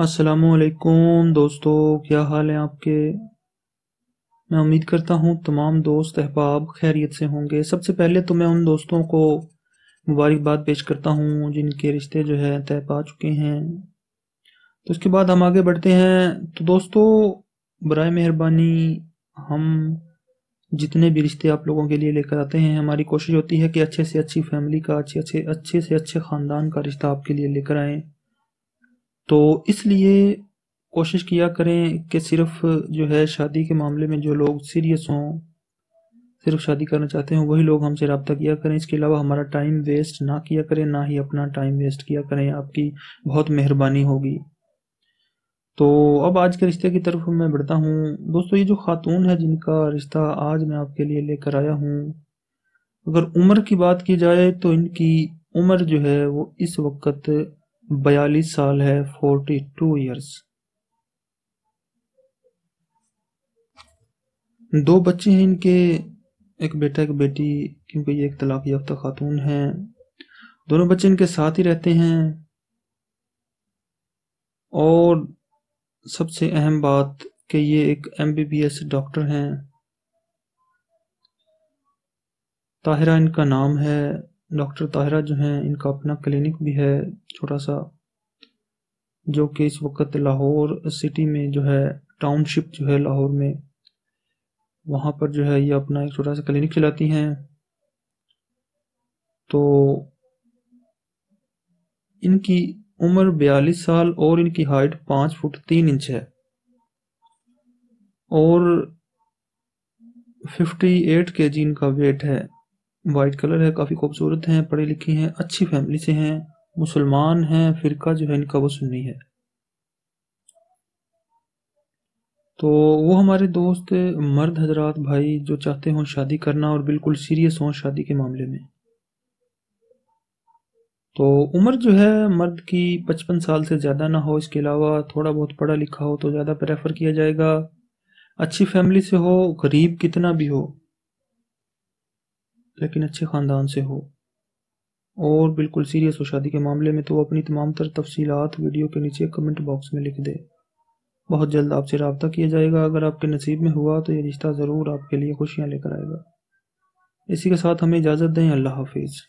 असलकुम दोस्तों क्या हाल है आपके मैं उम्मीद करता हूँ तमाम दोस्त अहबाब खैरियत से होंगे सबसे पहले तो मैं उन दोस्तों को मुबारकबाद पेश करता हूँ जिनके रिश्ते जो है तय पा चुके हैं तो उसके बाद हम आगे बढ़ते हैं तो दोस्तों बर मेहरबानी हम जितने भी रिश्ते आप लोगों के लिए लेकर आते हैं हमारी कोशिश होती है कि अच्छे से अच्छी फैमिली का अच्छे अच्छे अच्छे से अच्छे ख़ानदान का रिश्ता आपके लिए लेकर आएँ तो इसलिए कोशिश किया करें कि सिर्फ जो है शादी के मामले में जो लोग सीरियस हों सिर्फ शादी करना चाहते हैं वही लोग हमसे रबता किया करें इसके अलावा हमारा टाइम वेस्ट ना किया करें ना ही अपना टाइम वेस्ट किया करें आपकी बहुत मेहरबानी होगी तो अब आज के रिश्ते की तरफ मैं बढ़ता हूँ दोस्तों ये जो खातून है जिनका रिश्ता आज मैं आपके लिए लेकर आया हूँ अगर उम्र की बात की जाए तो इनकी उम्र जो है वो इस वक्त बयालीस साल है फोर्टी टू ईयर्स दो बच्चे हैं इनके एक बेटा एक बेटी क्योंकि ये एक तलाक याफ्ता खातून हैं दोनों बच्चे इनके साथ ही रहते हैं और सबसे अहम बात कि ये एक एमबीबीएस डॉक्टर हैं ताहिरा इनका नाम है डॉक्टर ताहिरा जो हैं इनका अपना क्लिनिक भी है छोटा सा जो कि इस वक्त लाहौर सिटी में जो है टाउनशिप जो है लाहौर में वहाँ पर जो है ये अपना एक छोटा सा क्लिनिक चलाती हैं तो इनकी उम्र बयालीस साल और इनकी हाइट पाँच फुट तीन इंच है और फिफ्टी एट के जी इनका वेट है वाइट कलर है काफी खूबसूरत हैं पढ़े लिखे हैं अच्छी फैमिली से हैं मुसलमान हैं फिरका जो है इनका वो सुन्नी है तो वो हमारे दोस्त मर्द हजरात भाई जो चाहते हों शादी करना और बिल्कुल सीरियस हों शादी के मामले में तो उम्र जो है मर्द की पचपन साल से ज़्यादा ना हो इसके अलावा थोड़ा बहुत पढ़ा लिखा हो तो ज़्यादा प्रेफर किया जाएगा अच्छी फैमिली से हो गरीब कितना भी हो लेकिन अच्छे ख़ानदान से हो और बिल्कुल सीरियस हो शादी के मामले में तो वो अपनी तमाम तर तफसी वीडियो के नीचे कमेंट बॉक्स में लिख दे बहुत जल्द आपसे रबता किया जाएगा अगर आपके नसीब में हुआ तो ये रिश्ता ज़रूर आपके लिए खुशियाँ लेकर आएगा इसी के साथ हमें इजाज़त दें अल्लाह हाफिज़